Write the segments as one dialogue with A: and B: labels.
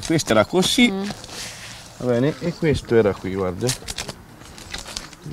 A: questo era così. Mm. Va bene, e questo era qui, guarda.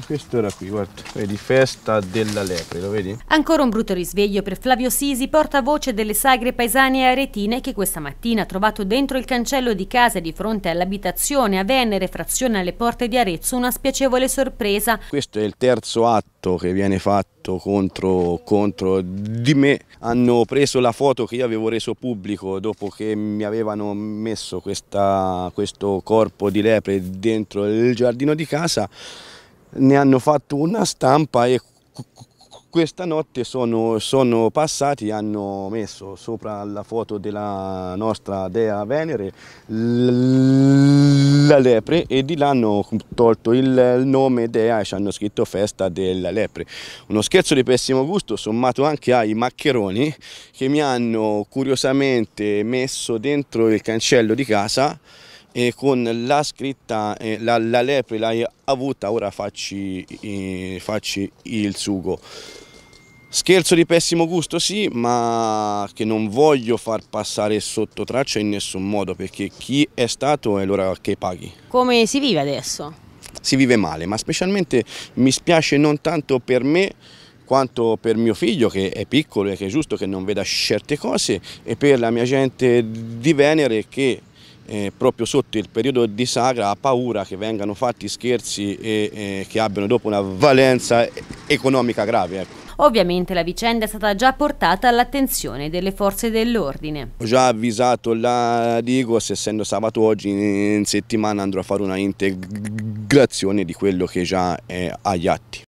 A: Questo era qui, guarda, vedi, festa della lepre, lo vedi?
B: Ancora un brutto risveglio per Flavio Sisi, portavoce delle sagre paesane aretine che questa mattina ha trovato dentro il cancello di casa di fronte all'abitazione a Venere, frazione alle porte di Arezzo, una spiacevole sorpresa.
A: Questo è il terzo atto che viene fatto contro, contro di me. Hanno preso la foto che io avevo reso pubblico dopo che mi avevano messo questa, questo corpo di lepre dentro il giardino di casa ne hanno fatto una stampa e questa notte sono, sono passati hanno messo sopra la foto della nostra dea Venere la lepre e di là hanno tolto il nome dea e ci hanno scritto festa della lepre. Uno scherzo di pessimo gusto sommato anche ai maccheroni che mi hanno curiosamente messo dentro il cancello di casa e con la scritta eh, la, la lepre l'hai avuta, ora facci, eh, facci il sugo. Scherzo di pessimo gusto sì, ma che non voglio far passare sotto traccia in nessun modo, perché chi è stato è l'ora che paghi.
B: Come si vive adesso?
A: Si vive male, ma specialmente mi spiace non tanto per me, quanto per mio figlio che è piccolo e che è giusto che non veda certe cose e per la mia gente di Venere che eh, proprio sotto il periodo di sagra ha paura che vengano fatti scherzi e eh, che abbiano dopo una valenza economica grave. Ecco.
B: Ovviamente la vicenda è stata già portata all'attenzione delle forze dell'ordine.
A: Ho già avvisato la Digos, essendo sabato oggi in settimana andrò a fare una integrazione di quello che già è agli atti.